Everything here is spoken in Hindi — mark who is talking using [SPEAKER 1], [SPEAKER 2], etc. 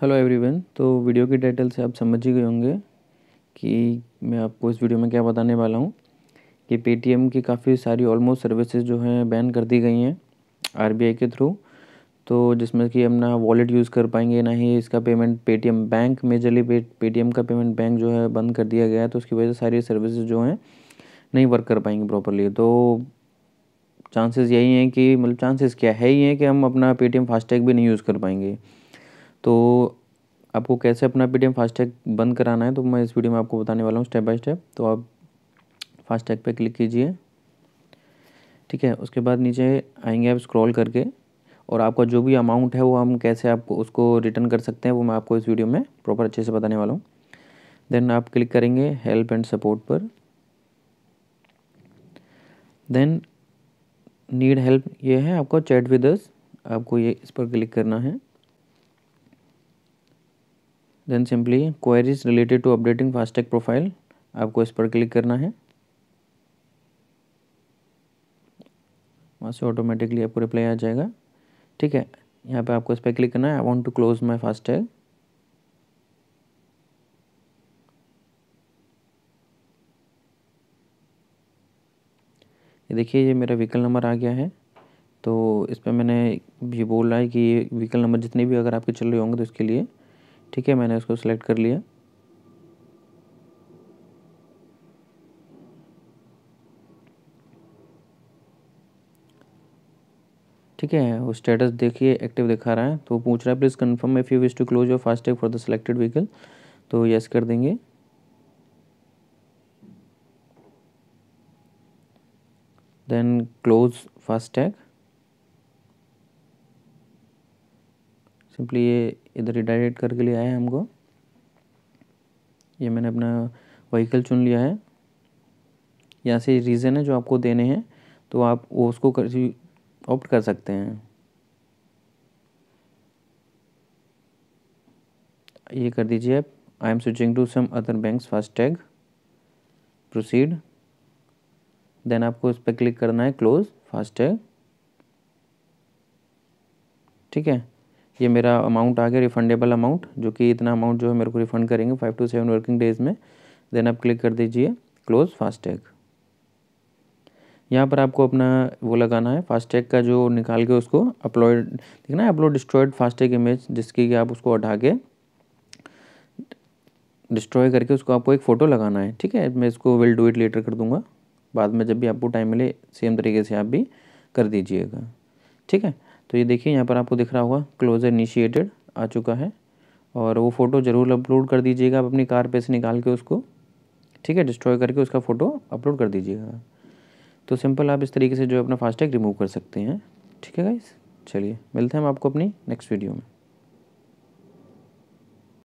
[SPEAKER 1] हेलो एवरीवन तो वीडियो के टाइटल से आप समझ ही गए होंगे कि मैं आपको इस वीडियो में क्या बताने वाला हूँ कि पेटीएम की काफ़ी सारी ऑलमोस्ट सर्विसेज जो हैं बैन कर दी गई हैं आरबीआई के थ्रू तो जिसमें कि हम ना वॉलेट यूज़ कर पाएंगे ना ही इसका payment Paytm bank majorly Paytm का पेमेंट बैंक जो है बंद कर दिया गया है तो उसकी वजह से सारी सर्विसेज जो हैं नहीं वर्क कर पाएंगे प्रॉपरली तो चांसेस यही हैं कि मतलब चांसेस क्या है ही हैं कि हम अपना पेटीएम फास्टैग भी नहीं यूज़ कर पाएंगे तो आपको कैसे अपना पेटीएम फास्टैग बंद कराना है तो मैं इस वीडियो में आपको बताने वाला हूँ स्टेप बाय स्टेप तो आप फास्टैग पे क्लिक कीजिए ठीक है उसके बाद नीचे आएंगे आप स्क्रॉल करके और आपका जो भी अमाउंट है वो हम कैसे आपको उसको रिटर्न कर सकते हैं वो मैं आपको इस वीडियो में प्रॉपर अच्छे से बताने वाला हूँ देन आप क्लिक करेंगे हेल्प एंड सपोर्ट पर देन नीड हेल्प ये है आपको चैट विद अस आपको ये इस पर क्लिक करना है then simply queries related to updating FASTag profile आपको इस पर क्लिक करना है वहाँ से ऑटोमेटिकली आपको रिप्लाई आ जाएगा ठीक है यहाँ पे आपको इस पर क्लिक करना है I want to close my FASTag ये देखिए ये मेरा व्हीकल नंबर आ गया है तो इस पर मैंने ये बोला है कि व्हीकल नंबर जितने भी अगर आपके चल रहे होंगे तो इसके लिए ठीक है मैंने उसको सिलेक्ट कर लिया ठीक है वो स्टेटस देखिए एक्टिव दिखा रहा है तो पूछ रहा है please confirm if you wish to close your FASTag for the selected vehicle तो यस कर देंगे देन क्लोज फास्टैग सिंपली ये इधर ही डायरेक्ट करके लिए आए हमको ये मैंने अपना व्हीकल चुन लिया है यहाँ से रीज़न है जो आपको देने हैं तो आप वो उसको कर ऑप्ट कर सकते हैं ये कर दीजिए आप I am switching to some other banks FASTag proceed then आपको इस पर क्लिक करना है क्लोज फास्टैग ठीक है ये मेरा अमाउंट आ गया रिफंडेबल अमाउंट जो कि इतना अमाउंट जो है मेरे को रिफंड करेंगे five to seven working days में देन आप क्लिक कर दीजिए क्लोज़ फास्टैग यहाँ पर आपको अपना वो लगाना है फास्टैग का जो निकाल के उसको अपलोड ठीक है अपलोड डिस्ट्रॉयड फास्टैग इमेज जिसकी कि आप उसको उठा के डिस्ट्रॉय करके उसको आपको एक फ़ोटो लगाना है ठीक है मैं इसको विल डू इट लेटर कर दूंगा बाद में जब भी आपको टाइम मिले सेम तरीके से आप भी कर दीजिएगा ठीक है तो ये देखिए यहाँ पर आपको दिख रहा होगा क्लोजर इनिशिएटेड आ चुका है और वो फ़ोटो ज़रूर अपलोड कर दीजिएगा आप अपनी कार पे से निकाल के उसको ठीक है डिस्ट्रॉय करके उसका फ़ोटो अपलोड कर दीजिएगा तो सिंपल आप इस तरीके से जो है अपना फास्टैग रिमूव कर सकते हैं ठीक है गाइस चलिए मिलते हैं हम आपको अपनी नेक्स्ट वीडियो में